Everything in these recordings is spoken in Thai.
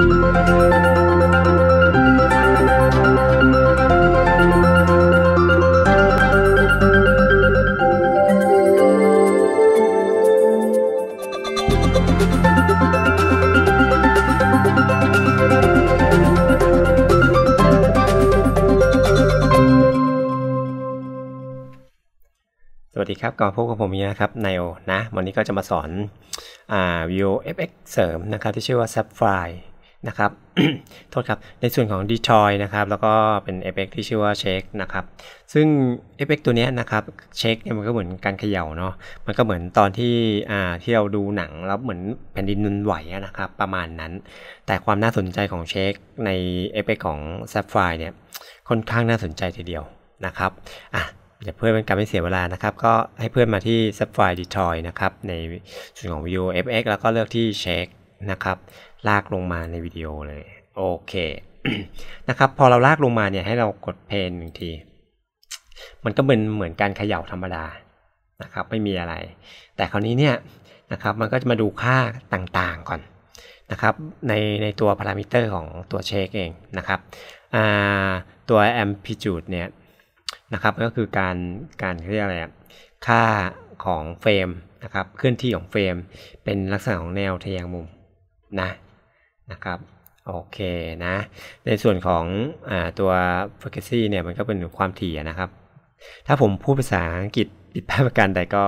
สวัสดีครับก็พบกับผมนะครับไนโอนะ วันนี้ก็จะมาสอน อ่า Vue FX เสริมนะครับที่ชื่อว่า s ับ p h i r e นะครับ โทษครับ ในส่วนของ Detroit นะครับ แล้วก็เป็นเอฟเที่ชื่อว่า Shake นะครับ ซึ่งเอฟเตัวนี้นะครับ เช็คเนี่ยมันก็เหมือนการเขย่าเนาะ มันก็เหมือนตอนที่อ่าที่เราดูหนัง แล้วเหมือนแผ่นดินนุนไหวนะครับประมาณนั้น แต่ความน่าสนใจของเช็คในเอฟเของ s a p p h i r e เนี่ยค่อนข้างน่าสนใจทีเดียวนะครับ อ่ะอย่าเพื่อนเป็นการไม่เสียเวลานะครับก็ให้เพื่อนมาที่ s a p p h i r e Detroit นะครับในส่วนของ v ิว FX แล้วก็เลือกที่เช็คนะครับลากลงมาในวิดีโอเลย โอเคนะครับพอเราลากลงมาเนี่ยให้เรากดเพนหนึ่งที มันก็เหมือนเหมือนการเขย่าธรรมดานะครับไม่มีอะไร แต่คราวนี้เนี่ยนะครับมันก็จะมาดูค่าต่างๆก่อนนะครับในในตัวพารามิเตอร์ของตัวเชคเองนะครับตัว amplitude เนี่ยนะครับก็คือการการเรียกอะไรค่าของเฟรมนะครับเคลื่อนที่ของเฟรม เป็นลักษณะของแนวทแยงมุมนะนะครับ โอเคนะ ในส่วนของอตัว frequency เนี่ย มันก็เป็นความถี่นะครับ ถ้าผมพูดภาษาอังกฤษปิดพลาดประการใดก็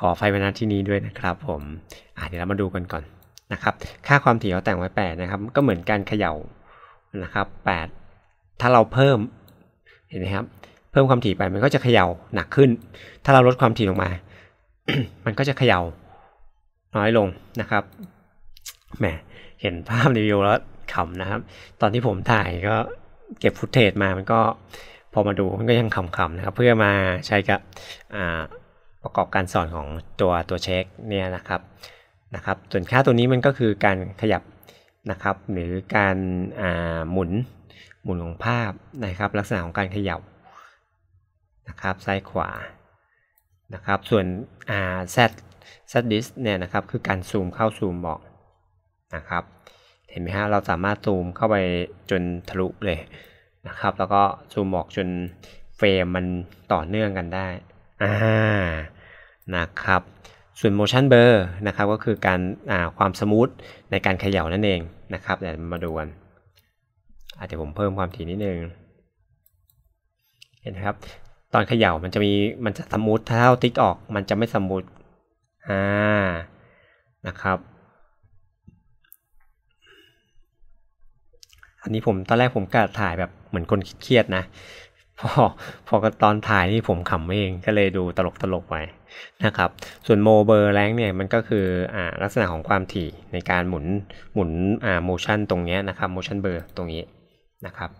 ขอไฟมาณที่นี้ด้วยนะครับ ผมเดี๋ยวเรามาดูกันก่อนนะครับ ค่าความถี่เขาแต่งไว้8นะครับก็เหมือนการเขย่านะครับ8ถ้าเราเพิ่มเห็นไหมครับ เพิ่มความถี่ไป มันก็จะเขย่าหนักขึ้น ถ้าเราลดความถี่ลงมา มันก็จะเขย่า น้อยลงนะครับแหมเห็นภาพรีวิวแล้วขำนะครับ ตอนที่ผมถ่ายก็เก็บฟุตเทจมามันก็พอมาดูมันก็ยังขำๆนะครับ เพื่อมาใช้กับประกอบการสอนของตัวตัวเช็คเนี่ยนะครับนะครับ ส่วนค่าตัวนี้มันก็คือการขยับนะครับหรือการหมุนหมุนของภาพนะครับ ลักษณะของการขยับนะครับซ้ายขวานะครับส่วน Z Z d i s เนี่ยนะครับคือการซูมเข้าซูมออกะครับเห็นไหมฮะเราสามารถซูมเข้าไปจนทะลุเลยนะครับ แล้วก็ซูมออกจนเฟรมมันต่อเนื่องกันได้อ่านะครับ ส่วน motion blur นะครับก็คือการความสมูทในการเขย่านั่นเองนะครับเดี๋ยวมาดูกันอาจจะผมเพิ่มความถี่นิดนึง เห็นไหมครับ ตอนเขย่ามันจะมีมันจะสมูทถ้าเราติ๊กออกมันจะไม่สมูทอ่านะครับอันนี้ผมตอนแรกผมกะถ่ายแบบเหมือนคนเครียดนะ พอพอตอนถ่ายนี่ผมขำเองก็เลยดูตลกตลกไปนะครับ ส่วนโมเบอร์แรงเนี่ยมันก็คืออลักษณะของความถี่ในการหมุนหมุนอ่าโมชันตรงนี้นะครับโมชันเบอร์ตรงนี้นะครับ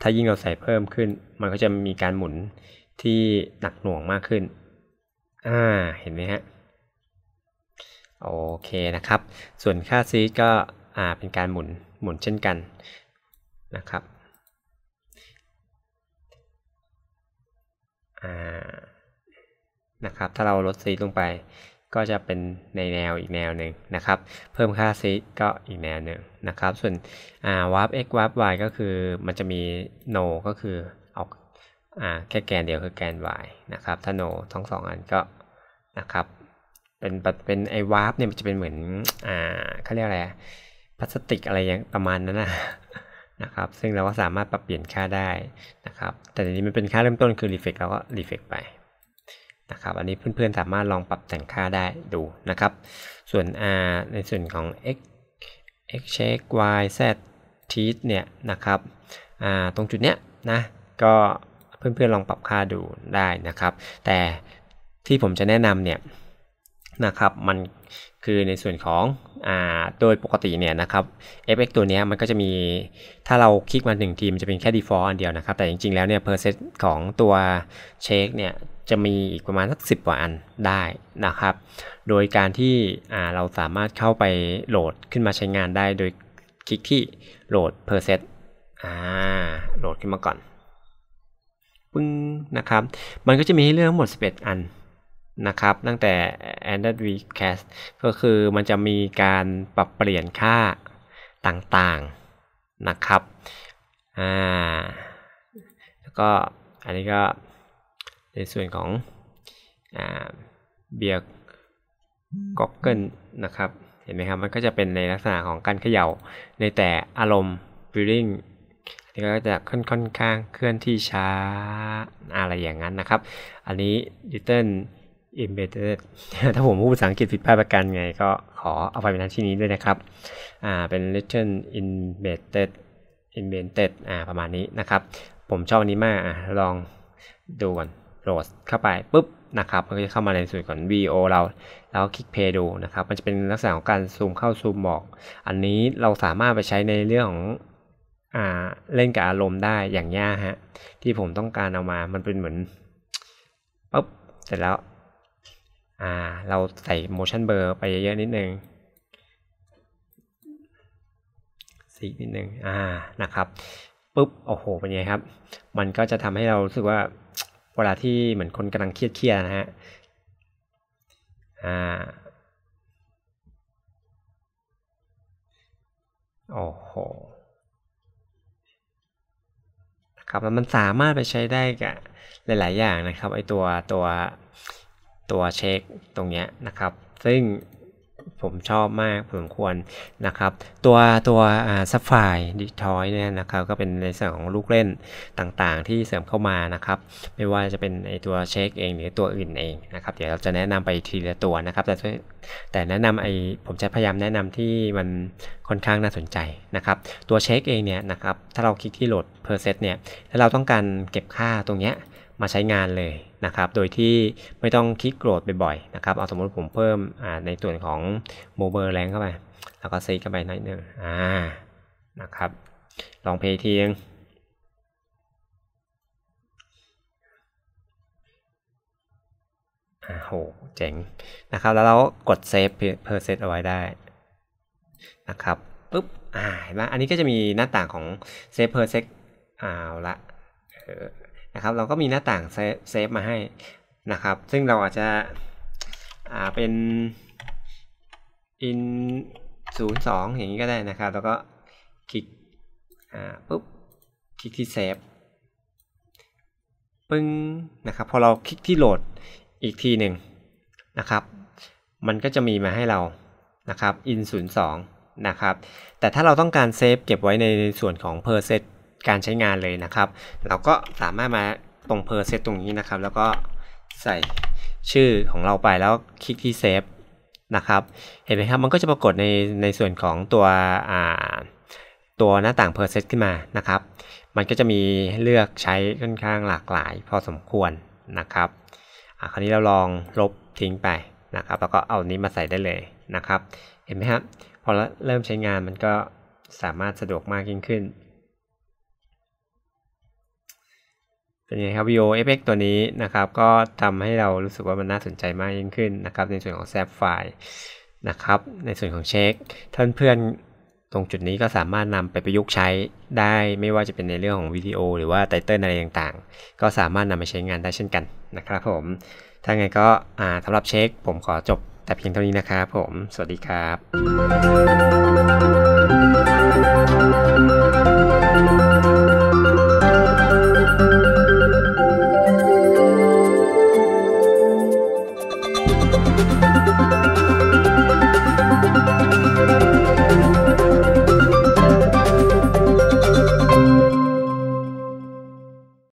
ถ้ายิ่งเราใส่เพิ่มขึ้นมันก็จะมีการหมุนที่หนักหน่วงมากขึ้น อ่าเห็นไหมฮะโอเคนะครับ ส่วนค่าซีก็อ่าเป็นการหมุนหมุนเช่นกันนะครับนะครับถ้าเราลดซีลงไป ก็จะเป็นในแนวอีกแนวหนึ่งนะครับ เพิ่มค่าซีก็อีกแนวหนึ่งนะครับส่วนวาร์ป x วาร์ป y ก็คือ มันจะมี no ก็คือเอาแค่แกนเดียวคือแกน y นะครับ ถ้า no ทั้งสองอันก็นะครับ เป็นเป็นไอวาร์ปเนี่ยมันจะเป็นเหมือนอ่าเขาเรียกอะไรพลาสติกอะไรอย่างประมาณนั้นนะนะครับซึ่งเราก็สามารถปรับเปลี่ยนค่าได้นะครับแต่ทีนี้มันเป็นค่าเริ่มต้นคือ reflect เราก็ reflect ไปนะครับอันนี้เพื่อนๆสามารถลองปรับแต่งค่าได้ดูนะครับส่วน r ในส่วนของ x x check y z t เนี่ยนะครับตรงจุดเนี้ยนะก็เพื่อนๆลองปรับค่าดูได้นะครับแต่ที่ผมจะแนะนำเนี่ยนะครับมันคือในส่วนของอโดยปกติเนี่ยนะครับ fx ตัวนี้มันก็จะมีถ้าเราคลิกมา1ทีมจะเป็นแค่ default อันเดียวนะครับ แต่จริงๆแล้วเนี่ย p e r s e t ของตัวเช็คเนี่ย จะมีอีกประมาณสักสิบกว่าอันได้นะครับ โดยการที่เราสามารถเข้าไปโหลดขึ้นมาใช้งานได้ โดยคลิกที่โหลด per set อ่าโหลดขึ้นมาก่อนปึ้ง นะครับมันก็จะมีให้เลือกทั้งหมด11 อันนะครับ ตั้งแต่ a n d r o i d Vcast ก็คือมันจะมีการปรับเปลี่ยนค่าต่างๆนะครับ อ่า แล้วก็ อันนี้ก็ ในส่วนของเบียร์ก็เกิลนะครับ เห็นไหมครับ มันก็จะเป็นในลักษณะของการเขย่าในแต่อารมณ์ b u ล l d i n g นี่ก็จะค่อนค่อนข้างเคลื่อนที่ช้า อะไรอย่างนั้นนะครับ อันนี้ิ i เท l ล embedded ถ้าผมพูดภาษาอังกฤษผิดพลาดประการไง ก็ขอเอาไปเป็นหน้าที่นี้ด้วยนะครับ อ่า เป็น l e t t o n embedded embedded อ่า ประมาณนี้นะครับ ผมชอบอันนี้มาก อ่าลองดูก่อนโหลดเข้าไปปุ๊บนะครับ มันก็จะเข้ามาในส่วนของ VO เรา แล้วคลิกเพย์ดูนะครับ มันจะเป็นลักษณะของการซูมเข้าซูมออก อันนี้เราสามารถไปใช้ในเรื่องของอเล่นกับอารมณ์ได้อย่างย่าฮะ ที่ผมต้องการเอามา มันเป็นเหมือนปุ๊บ เสร็จแล้ว่าเราใส่ motion blur ไปเยอะๆนิดนึงสีนิดนึงอ่านะครับปุ๊บ โอ้โห เป็นไงครับ มันก็จะทำให้เรารู้สึกว่า เวลาที่เหมือนคนกำลังเครียดๆนะฮะอ่าโอ้โหนะครับแล้วมันสามารถไปใช้ได้กับ หลายๆ อย่างนะครับ ไอตัวตัวตัวเช็คตรงเนี้ยนะครับซึ่งผมชอบมากผมควรนะครับตัวตัวซับไฟดิทอยเนี่ยนะครับก็เป็นในส่วนของลูกเล่นต่างๆ ที่เสริมเข้ามานะครับไม่ว่าจะเป็นไอตัวเช็คเองหรือตัวอื่นเองนะครับเดี๋ยวเราจะแนะนำไปทีละตัวนะครับแต่แต่แนะนำไอผมจะพยายามแนะนำที่มันค่อนข้างน่าสนใจนะครับ ตัวเช็คเองเนี่ยนะครับ ถ้าเราคลิกที่โหลด per set เนี่ยถ้าเราต้องการเก็บค่าตรงเนี้ยมาใช้งานเลยนะครับ โดยที่ไม่ต้องคลิกโหลดบ่อยๆนะครับ เอาสมมติผมเพิ่มในส่วนของโมเบอร์แรงเข้าไป แล้วก็ซีเข้าไปหน่อยนึงอ่า นะครับ ลองเพย์ทีงโหเจ๋งนะครับ แล้วเรากดเซฟเพอร์เซตเอาไว้ได้นะครับปุ๊บอ่าเห็นไหมอันนี้ก็จะมีหน้าต่างของ save per sec เอาละนะครับเราก็มีหน้าต่างเซฟมาให้นะครับซึ่งเราอาจจะอ่าเป็น in 02 อย่างนี้ก็ได้นะครับแล้วก็คลิกอ่าปุ๊บคลิกที่เซฟปึ้งนะครับพอเราคลิกที่โหลดอีกทีหนึ่งนะครับมันก็จะมีมาให้เรานะครับ in 02นะครับแต่ถ้าเราต้องการเซฟเก็บไว้ในส่วนของเพอร์เซตการใช้งานเลยนะครับ เราก็สามารถมาตรงเพอร์เซตตรงนี้นะครับ แล้วก็ใส่ชื่อของเราไปแล้วคลิกที่เซฟนะครับเห็นไหมครับมันก็จะปรากฏในในส่วนของตัวตัวหน้าต่างเพอร์เซตขึ้นมานะครับ มันก็จะมีเลือกใช้ค่อนข้างหลากหลายพอสมควรนะครับคราวนี้เราลองลบทิ้งไปนะครับ แล้วก็เอานี้มาใส่ได้เลยนะครับ เห็นไหมครับพอเริ่มใช้งานมันก็สามารถสะดวกมากยิ่งขึ้น เป็นไงครับ VO FX ตัวนี้นะครับ ก็ทำให้เรารู้สึกว่ามันน่าสนใจมากยิ่งขึ้นนะครับในส่วนของแซฟไฟล์นะครับในส่วนของเช็คท่านเพื่อนตรงจุดนี้ก็สามารถนำไปประยุกต์ใช้ได้ไม่ว่าจะเป็นในเรื่องของวิดีโอหรือว่าไตเติลอะไรต่างๆ ก็สามารถนำไปใช้งานได้เช่นกันนะครับผมถ้าไงก็สำหรับเช็ค ผมขอจบแต่เพียงเท่านี้นะครับผม สวัสดีครับ